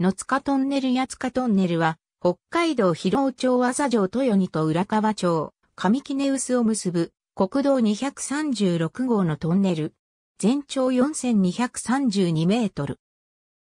野塚トンネル八塚トンネルは、北海道広尾町朝城豊二と浦河町、上木根臼を結ぶ国道236号のトンネル。全長4232メートル。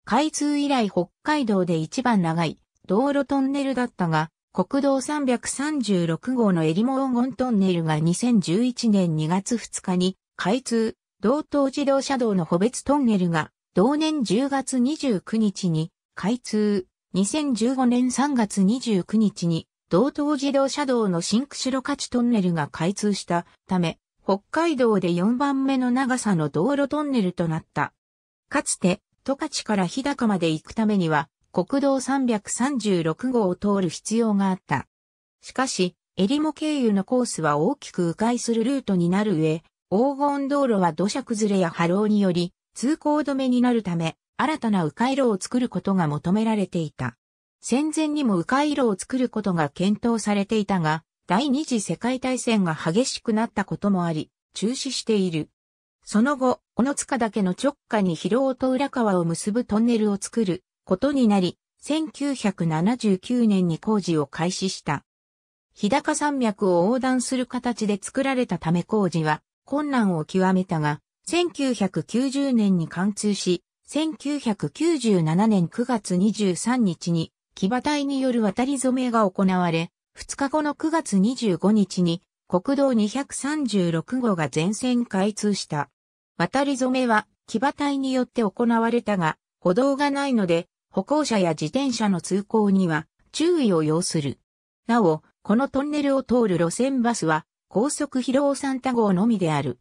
開通以来北海道で一番長い道路トンネルだったが、国道336号のエリモ黄金トンネルが2011年2月2日に開通、道東自動車道の補別トンネルが同年10月29日に開通。2015年3月29日に、道東自動車道の新釧路勝トンネルが開通したため、北海道で4番目の長さの道路トンネルとなった。かつて、十勝から日高まで行くためには、国道336号を通る必要があった。しかし、エリモ経由のコースは大きく迂回するルートになる上、黄金道路は土砂崩れや波浪により、通行止めになるため、新たな迂回路を作ることが求められていた。戦前にも迂回路を作ることが検討されていたが、第二次世界大戦が激しくなったこともあり、中止している。その後、小野塚岳の直下に広尾と浦川を結ぶトンネルを作ることになり、1979年に工事を開始した。日高山脈を横断する形で作られたため工事は困難を極めたが、1990年に貫通し、1997年9月23日に騎馬隊による渡り染めが行われ、2日後の9月25日に国道236号が全線開通した。渡り染めは騎馬隊によって行われたが、歩道がないので、歩行者や自転車の通行には注意を要する。なお、このトンネルを通る路線バスは、高速広尾サンタ号のみである。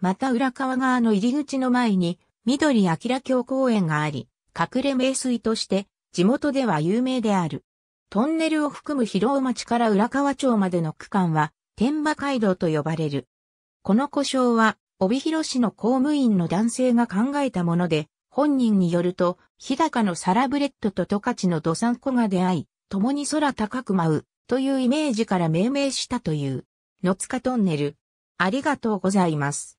また浦川側の入り口の前に、緑明峡公園があり、隠れ名水として地元では有名である。トンネルを含む広尾町から浦河町までの区間は天馬街道と呼ばれる。この故障は帯広市の公務員の男性が考えたもので、本人によると、日高のサラブレッドと十勝の土産子が出会い、共に空高く舞う、というイメージから命名したという、野塚トンネル。ありがとうございます。